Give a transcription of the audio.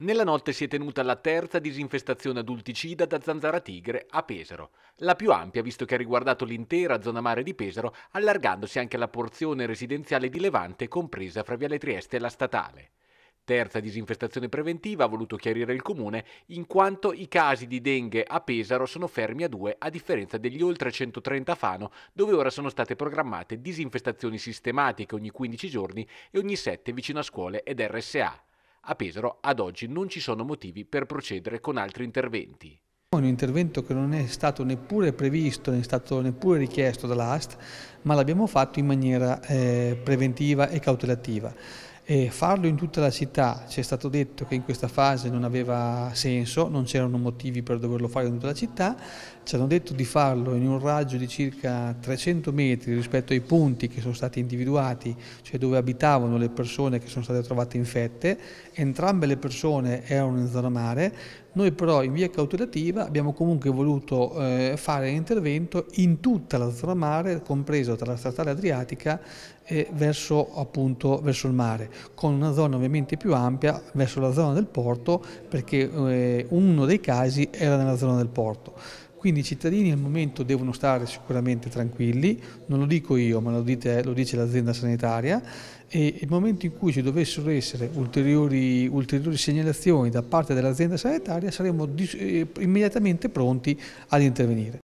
Nella notte si è tenuta la terza disinfestazione adulticida da zanzara tigre a Pesaro, la più ampia visto che ha riguardato l'intera zona mare di Pesaro, allargandosi anche alla porzione residenziale di Levante compresa fra Viale Trieste e la Statale. Terza disinfestazione preventiva ha voluto chiarire il comune in quanto i casi di dengue a Pesaro sono fermi a due a differenza degli oltre 130 Fano dove ora sono state programmate disinfestazioni sistematiche ogni 15 giorni e ogni 7 vicino a scuole ed RSA. A Pesaro ad oggi non ci sono motivi per procedere con altri interventi. Un intervento che non è stato neppure previsto, non è stato neppure richiesto dall'AST, ma l'abbiamo fatto in maniera eh, preventiva e cautelativa. E farlo in tutta la città, ci è stato detto che in questa fase non aveva senso, non c'erano motivi per doverlo fare in tutta la città, ci hanno detto di farlo in un raggio di circa 300 metri rispetto ai punti che sono stati individuati, cioè dove abitavano le persone che sono state trovate infette, entrambe le persone erano in zona mare, noi però in via cautelativa abbiamo comunque voluto eh, fare intervento in tutta la zona mare, compreso tra la statale adriatica e verso, appunto, verso il mare, con una zona ovviamente più ampia verso la zona del porto perché eh, uno dei casi era nella zona del porto. Quindi i cittadini al momento devono stare sicuramente tranquilli, non lo dico io ma lo, dite, lo dice l'azienda sanitaria e il momento in cui ci dovessero essere ulteriori, ulteriori segnalazioni da parte dell'azienda sanitaria saremmo eh, immediatamente pronti ad intervenire.